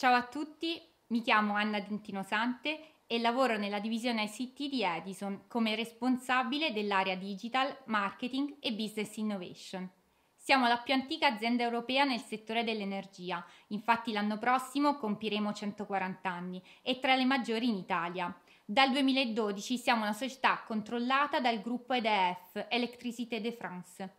Ciao a tutti, mi chiamo Anna Dentino Sante e lavoro nella divisione ICT di Edison come responsabile dell'area digital, marketing e business innovation. Siamo la più antica azienda europea nel settore dell'energia, infatti l'anno prossimo compiremo 140 anni e tra le maggiori in Italia. Dal 2012 siamo una società controllata dal gruppo EDF, Electricité de France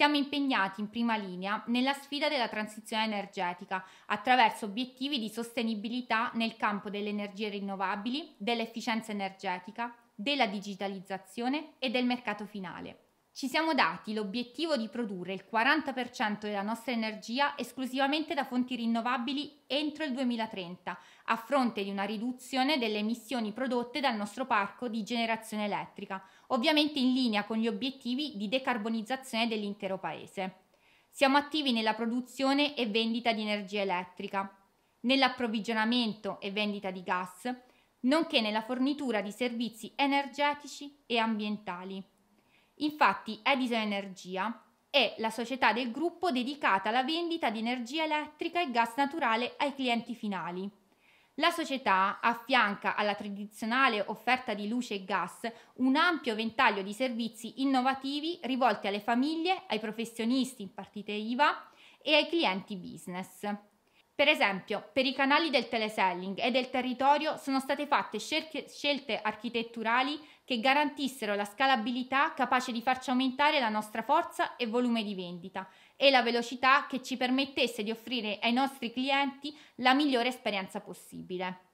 siamo impegnati in prima linea nella sfida della transizione energetica attraverso obiettivi di sostenibilità nel campo delle energie rinnovabili, dell'efficienza energetica, della digitalizzazione e del mercato finale ci siamo dati l'obiettivo di produrre il 40% della nostra energia esclusivamente da fonti rinnovabili entro il 2030, a fronte di una riduzione delle emissioni prodotte dal nostro parco di generazione elettrica, ovviamente in linea con gli obiettivi di decarbonizzazione dell'intero Paese. Siamo attivi nella produzione e vendita di energia elettrica, nell'approvvigionamento e vendita di gas, nonché nella fornitura di servizi energetici e ambientali. Infatti Edison Energia è la società del gruppo dedicata alla vendita di energia elettrica e gas naturale ai clienti finali. La società affianca alla tradizionale offerta di luce e gas un ampio ventaglio di servizi innovativi rivolti alle famiglie, ai professionisti in partite IVA e ai clienti business. Per esempio, per i canali del teleselling e del territorio sono state fatte scelte architetturali che garantissero la scalabilità capace di farci aumentare la nostra forza e volume di vendita e la velocità che ci permettesse di offrire ai nostri clienti la migliore esperienza possibile.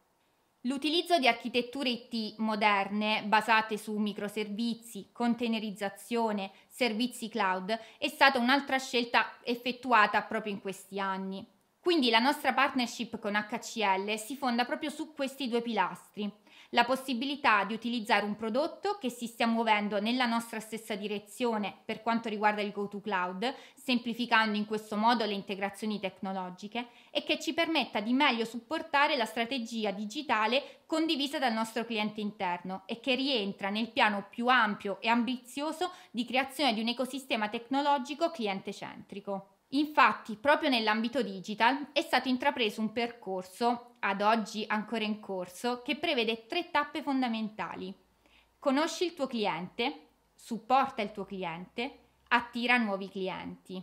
L'utilizzo di architetture IT moderne basate su microservizi, containerizzazione, servizi cloud è stata un'altra scelta effettuata proprio in questi anni. Quindi la nostra partnership con HCL si fonda proprio su questi due pilastri la possibilità di utilizzare un prodotto che si stia muovendo nella nostra stessa direzione per quanto riguarda il go to cloud, semplificando in questo modo le integrazioni tecnologiche e che ci permetta di meglio supportare la strategia digitale condivisa dal nostro cliente interno e che rientra nel piano più ampio e ambizioso di creazione di un ecosistema tecnologico cliente centrico. Infatti, proprio nell'ambito digital è stato intrapreso un percorso, ad oggi ancora in corso, che prevede tre tappe fondamentali. Conosci il tuo cliente, supporta il tuo cliente, attira nuovi clienti.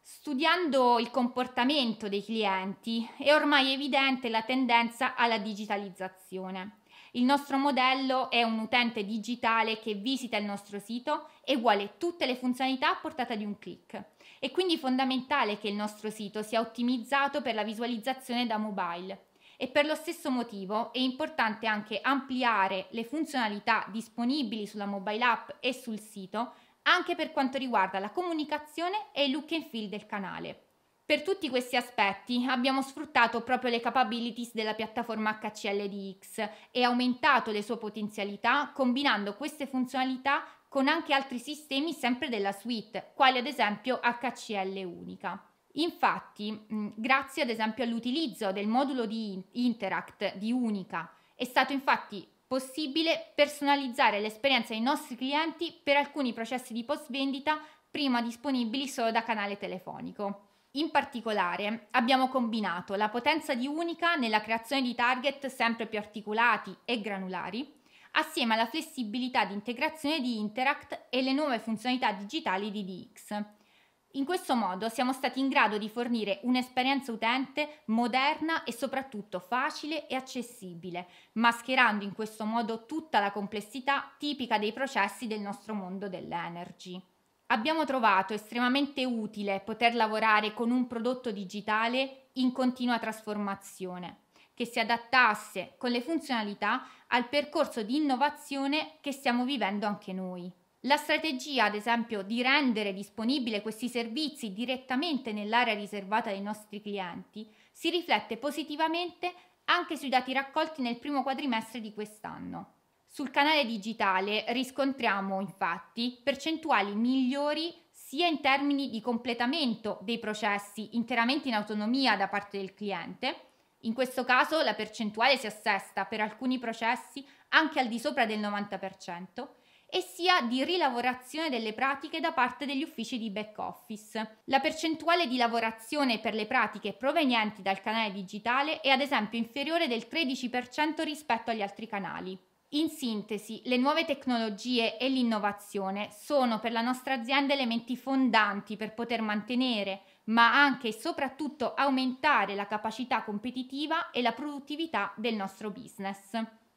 Studiando il comportamento dei clienti è ormai evidente la tendenza alla digitalizzazione. Il nostro modello è un utente digitale che visita il nostro sito e vuole tutte le funzionalità a portata di un clic. È quindi fondamentale che il nostro sito sia ottimizzato per la visualizzazione da mobile e per lo stesso motivo è importante anche ampliare le funzionalità disponibili sulla mobile app e sul sito anche per quanto riguarda la comunicazione e il look and feel del canale. Per tutti questi aspetti abbiamo sfruttato proprio le capabilities della piattaforma HCL di X e aumentato le sue potenzialità combinando queste funzionalità con anche altri sistemi sempre della suite, quali ad esempio HCL Unica. Infatti, grazie ad esempio all'utilizzo del modulo di Interact di Unica, è stato infatti possibile personalizzare l'esperienza dei nostri clienti per alcuni processi di post vendita prima disponibili solo da canale telefonico. In particolare abbiamo combinato la potenza di Unica nella creazione di target sempre più articolati e granulari assieme alla flessibilità di integrazione di Interact e le nuove funzionalità digitali di DX. In questo modo siamo stati in grado di fornire un'esperienza utente moderna e soprattutto facile e accessibile, mascherando in questo modo tutta la complessità tipica dei processi del nostro mondo dell'energy. Abbiamo trovato estremamente utile poter lavorare con un prodotto digitale in continua trasformazione, che si adattasse con le funzionalità al percorso di innovazione che stiamo vivendo anche noi. La strategia, ad esempio, di rendere disponibile questi servizi direttamente nell'area riservata dei nostri clienti si riflette positivamente anche sui dati raccolti nel primo quadrimestre di quest'anno. Sul canale digitale riscontriamo infatti percentuali migliori sia in termini di completamento dei processi interamente in autonomia da parte del cliente, in questo caso la percentuale si assesta per alcuni processi anche al di sopra del 90% e sia di rilavorazione delle pratiche da parte degli uffici di back office. La percentuale di lavorazione per le pratiche provenienti dal canale digitale è ad esempio inferiore del 13% rispetto agli altri canali. In sintesi, le nuove tecnologie e l'innovazione sono per la nostra azienda elementi fondanti per poter mantenere, ma anche e soprattutto aumentare la capacità competitiva e la produttività del nostro business.